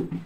Thank you.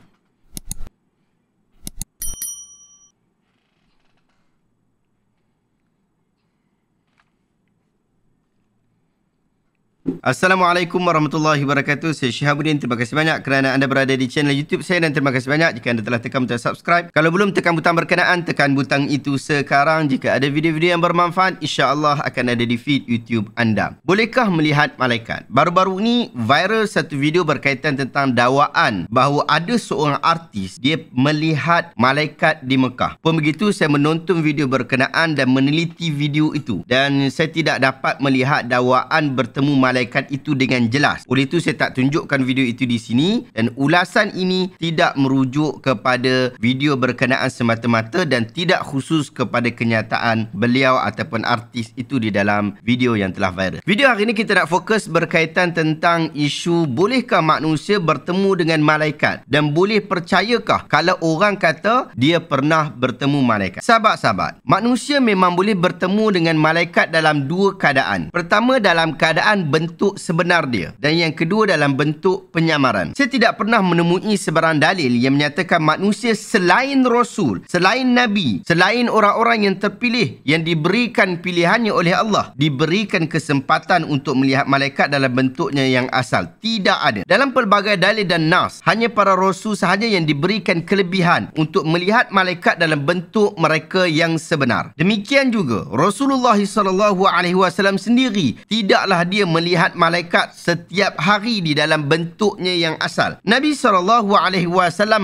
Assalamualaikum warahmatullahi wabarakatuh. Saya Syihabuddin. Terima kasih banyak kerana anda berada di channel YouTube saya dan terima kasih banyak jika anda telah tekan butang subscribe. Kalau belum tekan butang berkenaan, tekan butang itu sekarang. Jika ada video-video yang bermanfaat, insya-Allah akan ada di feed YouTube anda. Bolehkah melihat malaikat? Baru-baru ni viral satu video berkaitan tentang dakwaan bahawa ada seorang artis dia melihat malaikat di Mekah. Pun begitu saya menonton video berkenaan dan meneliti video itu dan saya tidak dapat melihat dakwaan bertemu malaikat huraikan itu dengan jelas. Oleh itu saya tak tunjukkan video itu di sini dan ulasan ini tidak merujuk kepada video berkenaan semata-mata dan tidak khusus kepada kenyataan beliau ataupun artis itu di dalam video yang telah viral. Video hari ini kita nak fokus berkaitan tentang isu bolehkah manusia bertemu dengan malaikat dan boleh percayakah kalau orang kata dia pernah bertemu malaikat. Sahabat-sahabat, manusia memang boleh bertemu dengan malaikat dalam dua keadaan. Pertama dalam keadaan bentuk bentuk sebenar dia dan yang kedua dalam bentuk penyamaran. Saya tidak pernah menemui sebarang dalil yang menyatakan manusia selain Rasul, selain Nabi, selain orang-orang yang terpilih yang diberikan pilihannya oleh Allah, diberikan kesempatan untuk melihat malaikat dalam bentuknya yang asal. Tidak ada. Dalam pelbagai dalil dan nas, hanya para Rasul sahaja yang diberikan kelebihan untuk melihat malaikat dalam bentuk mereka yang sebenar. Demikian juga, Rasulullah SAW sendiri tidaklah dia melihat melihat malaikat setiap hari di dalam bentuknya yang asal. Nabi saw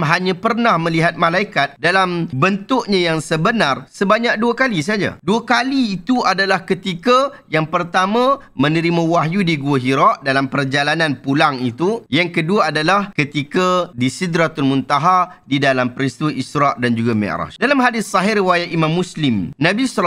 hanya pernah melihat malaikat dalam bentuknya yang sebenar sebanyak dua kali saja. Dua kali itu adalah ketika yang pertama menerima wahyu di Gua Hira dalam perjalanan pulang itu, yang kedua adalah ketika di Sidratul Muntaha di dalam peristiwa Isra dan juga Mi'raj. Dalam hadis sahih riwayat Imam Muslim, Nabi saw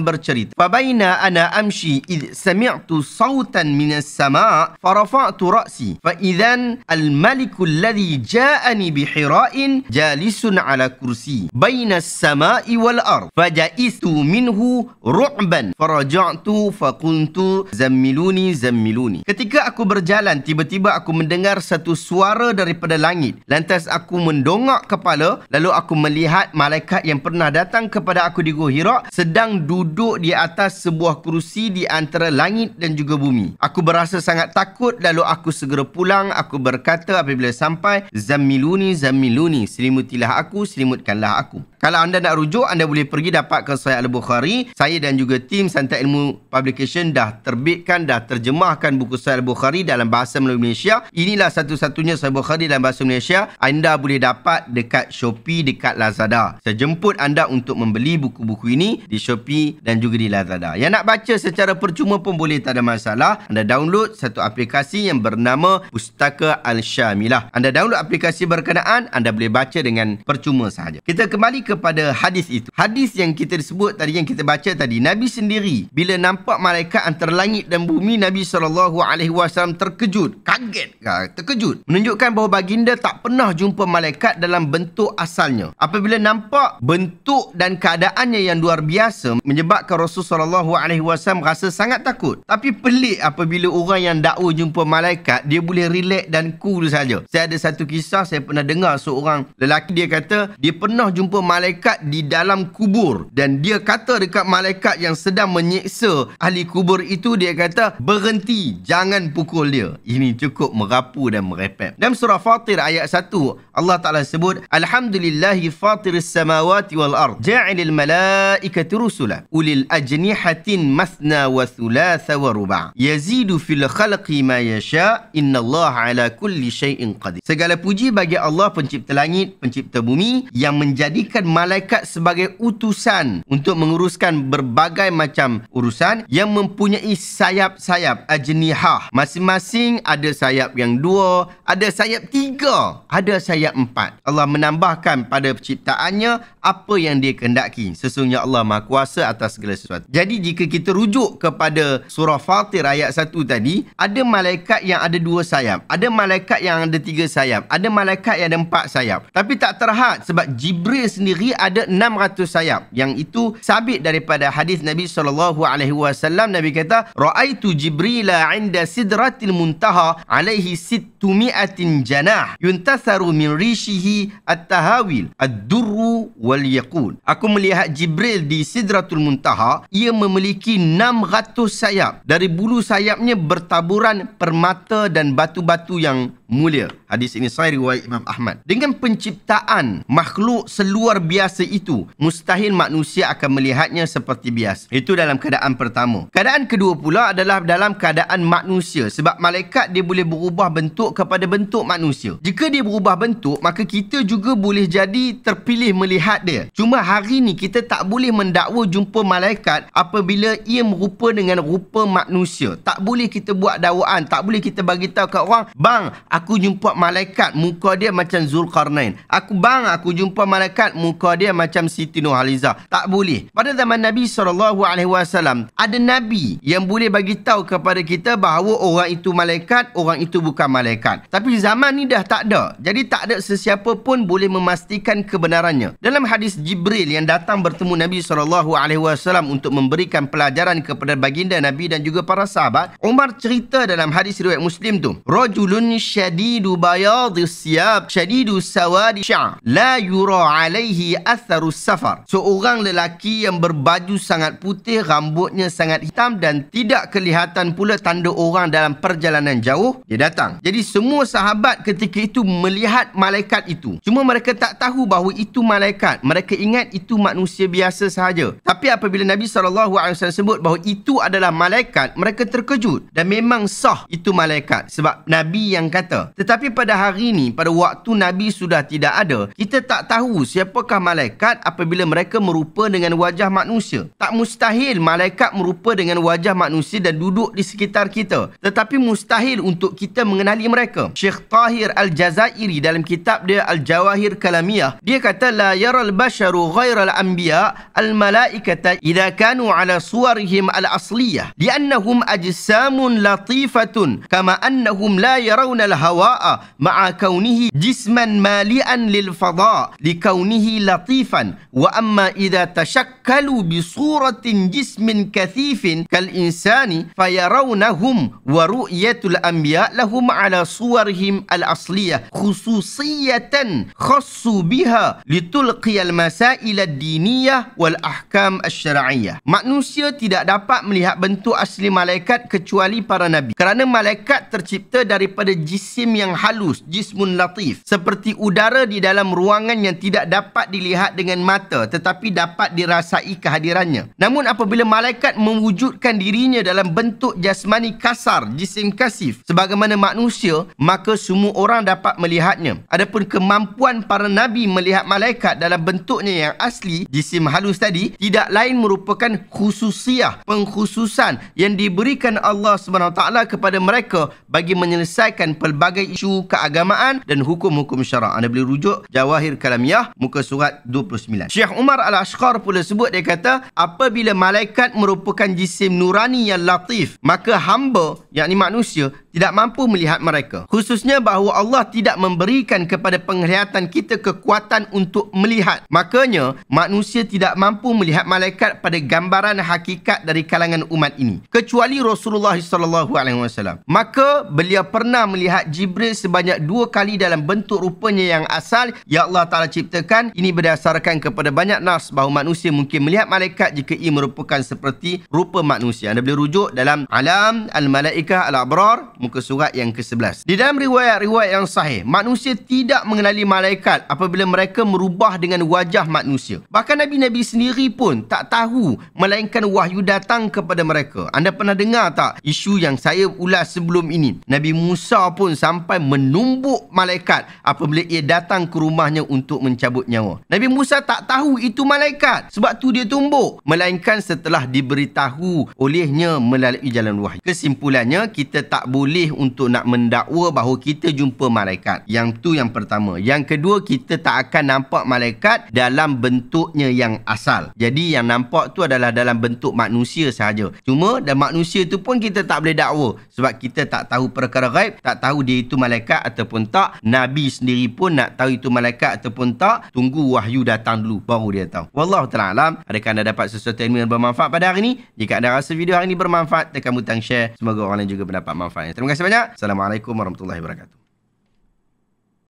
bercerita, "Fabaina ana amshi id sami'tu sawt sautan minas sama' farafa'tu ra'si fa'idhan al-maliku alladhi ja'ani bihira'in jalisun ala kursi bainas sama'i wal-ar faja'istu minhu ru'ban faraja'tu faquntu zammiluni zammiluni ketika aku berjalan tiba-tiba aku mendengar satu suara daripada langit lantas aku mendongak kepala lalu aku melihat malaikat yang pernah datang kepada aku di Gua Hira sedang duduk di atas sebuah kursi di antara langit dan juga bumi bumi. Aku berasa sangat takut lalu aku segera pulang. Aku berkata apabila sampai, zamiluni, zamiluni, selimutilah aku, selimutkanlah aku. Kalau anda nak rujuk, anda boleh pergi dapatkan saya Al-Bukhari. Saya dan juga tim Santa Ilmu Publication dah terbitkan, dah terjemahkan buku saya Al-Bukhari dalam bahasa Melayu Malaysia. Inilah satu-satunya saya Al-Bukhari dalam bahasa Malaysia. Anda boleh dapat dekat Shopee, dekat Lazada. Saya jemput anda untuk membeli buku-buku ini di Shopee dan juga di Lazada. Yang nak baca secara percuma pun boleh, tak ada masalah masalah, anda download satu aplikasi yang bernama Pustaka Al-Syamilah. Anda download aplikasi berkenaan, anda boleh baca dengan percuma sahaja. Kita kembali kepada hadis itu. Hadis yang kita sebut tadi yang kita baca tadi, Nabi sendiri bila nampak malaikat antara langit dan bumi, Nabi sallallahu alaihi wasallam terkejut, kaget, ha, terkejut. Menunjukkan bahawa baginda tak pernah jumpa malaikat dalam bentuk asalnya. Apabila nampak bentuk dan keadaannya yang luar biasa menyebabkan Rasulullah sallallahu alaihi wasallam rasa sangat takut. Tapi pelik pelik apabila orang yang dakwa jumpa malaikat dia boleh relax dan cool saja. Saya ada satu kisah saya pernah dengar seorang lelaki dia kata dia pernah jumpa malaikat di dalam kubur dan dia kata dekat malaikat yang sedang menyiksa ahli kubur itu dia kata berhenti jangan pukul dia. Ini cukup merapu dan merepek. Dalam surah Fatir ayat 1 Allah Taala sebut alhamdulillahi fatiris samawati wal ard ja'ilal malaikata rusula ulil ajnihatin masna wa thulatha wa ruba' yazidu fil khalqi ma yasha innallaha ala kulli shayin qadir segala puji bagi Allah pencipta langit pencipta bumi yang menjadikan malaikat sebagai utusan untuk menguruskan berbagai macam urusan yang mempunyai sayap-sayap ajnihah masing-masing ada sayap yang dua ada sayap tiga ada sayap empat Allah menambahkan pada penciptaannya apa yang dia kehendaki sesungguhnya Allah Maha Kuasa atas segala sesuatu jadi jika kita rujuk kepada surah Fatih kata ayat satu tadi, ada malaikat yang ada dua sayap. Ada malaikat yang ada tiga sayap. Ada malaikat yang ada empat sayap. Tapi tak terhad sebab Jibril sendiri ada enam ratus sayap. Yang itu sabit daripada hadis Nabi sallallahu alaihi wasallam Nabi kata, "Ra'aitu Jibrila 'inda Sidratil Muntaha 'alaihi sittumi'atin janah yuntatharu min rishihi at-tahawil ad-durru wal yaqul." Aku melihat Jibril di Sidratul Muntaha, ia memiliki enam ratus sayap dari bulu bulu sayapnya bertaburan permata dan batu-batu yang mulia. Hadis ini saya riwayat Imam Ahmad. Dengan penciptaan makhluk seluar biasa itu, mustahil manusia akan melihatnya seperti biasa. Itu dalam keadaan pertama. Keadaan kedua pula adalah dalam keadaan manusia. Sebab malaikat dia boleh berubah bentuk kepada bentuk manusia. Jika dia berubah bentuk, maka kita juga boleh jadi terpilih melihat dia. Cuma hari ini kita tak boleh mendakwa jumpa malaikat apabila ia merupa dengan rupa manusia. Tak boleh kita buat dakwaan. Tak boleh kita bagi tahu kat orang, bang, aku jumpa malaikat muka dia macam Zulkarnain. Aku bang aku jumpa malaikat muka dia macam Siti Nurhaliza. Tak boleh. Pada zaman Nabi SAW ada nabi yang boleh bagi tahu kepada kita bahawa orang itu malaikat, orang itu bukan malaikat. Tapi zaman ni dah tak ada. Jadi tak ada sesiapa pun boleh memastikan kebenarannya. Dalam hadis Jibril yang datang bertemu Nabi SAW untuk memberikan pelajaran kepada baginda Nabi dan juga para sahabat, Umar cerita dalam hadis riwayat Muslim tu, rajulun syar syadidu bayadhi siyab syadidu sawadi sya' la yura alaihi atharu safar seorang lelaki yang berbaju sangat putih rambutnya sangat hitam dan tidak kelihatan pula tanda orang dalam perjalanan jauh dia datang jadi semua sahabat ketika itu melihat malaikat itu cuma mereka tak tahu bahawa itu malaikat mereka ingat itu manusia biasa sahaja tapi apabila Nabi SAW sebut bahawa itu adalah malaikat mereka terkejut dan memang sah itu malaikat sebab Nabi yang kata kita. Tetapi pada hari ini, pada waktu Nabi sudah tidak ada, kita tak tahu siapakah malaikat apabila mereka merupa dengan wajah manusia. Tak mustahil malaikat merupa dengan wajah manusia dan duduk di sekitar kita. Tetapi mustahil untuk kita mengenali mereka. Syekh Tahir Al-Jazairi dalam kitab dia Al-Jawahir Kalamiyah, dia kata, La yaral basharu ghairal anbiya al-malaikata idha kanu ala suarihim al-asliyah. Liannahum ajisamun latifatun kama annahum la yarawna lah hawa'a ah, ma'a kaunihi jisman mali'an lil fada' li kaunihi latifan wa amma idha tashakkalu bi suratin jismin kathifin kal insani fayarawnahum wa ru'yatul anbiya lahum ala suwarihim al asliyah khususiyatan khassu biha litulqi al masail ad diniyah wal ahkam asy-syar'iyyah manusia tidak dapat melihat bentuk asli malaikat kecuali para nabi kerana malaikat tercipta daripada jisim jasim yang halus, jismun latif. Seperti udara di dalam ruangan yang tidak dapat dilihat dengan mata tetapi dapat dirasai kehadirannya. Namun apabila malaikat mewujudkan dirinya dalam bentuk jasmani kasar, jisim kasif, sebagaimana manusia, maka semua orang dapat melihatnya. Adapun kemampuan para nabi melihat malaikat dalam bentuknya yang asli, jisim halus tadi, tidak lain merupakan khususiah, pengkhususan yang diberikan Allah SWT kepada mereka bagi menyelesaikan pelbagai pelbagai isu keagamaan dan hukum-hukum syarak. Anda boleh rujuk Jawahir Kalamiyah muka surat 29. Syekh Umar Al-Ashqar pula sebut dia kata apabila malaikat merupakan jisim nurani yang latif maka hamba yakni manusia tidak mampu melihat mereka. Khususnya bahawa Allah tidak memberikan kepada penglihatan kita kekuatan untuk melihat. Makanya, manusia tidak mampu melihat malaikat pada gambaran hakikat dari kalangan umat ini. Kecuali Rasulullah SAW. Maka, beliau pernah melihat Jibril sebanyak dua kali dalam bentuk rupanya yang asal yang Allah Ta'ala ciptakan. Ini berdasarkan kepada banyak nas bahawa manusia mungkin melihat malaikat jika ia merupakan seperti rupa manusia. Anda boleh rujuk dalam Alam Al-Malaikah Al-Abrar muka surat yang ke-11. Di dalam riwayat-riwayat yang sahih, manusia tidak mengenali malaikat apabila mereka merubah dengan wajah manusia. Bahkan Nabi-Nabi sendiri pun tak tahu melainkan wahyu datang kepada mereka. Anda pernah dengar tak isu yang saya ulas sebelum ini? Nabi Musa pun sampai menumbuk malaikat apabila ia datang ke rumahnya untuk mencabut nyawa. Nabi Musa tak tahu itu malaikat. Sebab tu dia tumbuk. Melainkan setelah diberitahu olehnya melalui jalan wahyu. Kesimpulannya, kita tak boleh boleh untuk nak mendakwa bahawa kita jumpa malaikat. Yang tu yang pertama. Yang kedua kita tak akan nampak malaikat dalam bentuknya yang asal. Jadi yang nampak tu adalah dalam bentuk manusia sahaja. Cuma dan manusia tu pun kita tak boleh dakwa sebab kita tak tahu perkara ghaib, tak tahu dia itu malaikat ataupun tak. Nabi sendiri pun nak tahu itu malaikat ataupun tak, tunggu wahyu datang dulu baru dia tahu. Wallahu taala Adakah anda dapat sesuatu ilmu yang bermanfaat pada hari ini? Jika anda rasa video hari ini bermanfaat, tekan butang share. Semoga orang lain juga mendapat manfaatnya. Terima kasih banyak. Assalamualaikum warahmatullahi wabarakatuh.